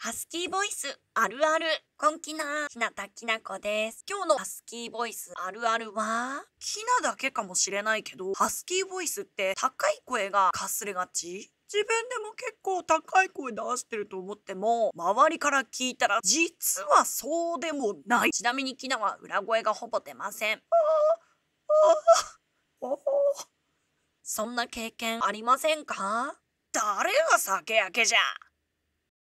ハスキーボイスあるある。こんきな、ひなたきなこです。今日のハスキーボイスあるあるは、ひなだけかもしれないけど、ハスキーボイスって高い声がかすれがち自分でも結構高い声出してると思っても周りから聞いたら実はそうでもないちなみにきなは裏声がほぼ出ませんああ、そんな経験ありませんか誰が酒やけじゃ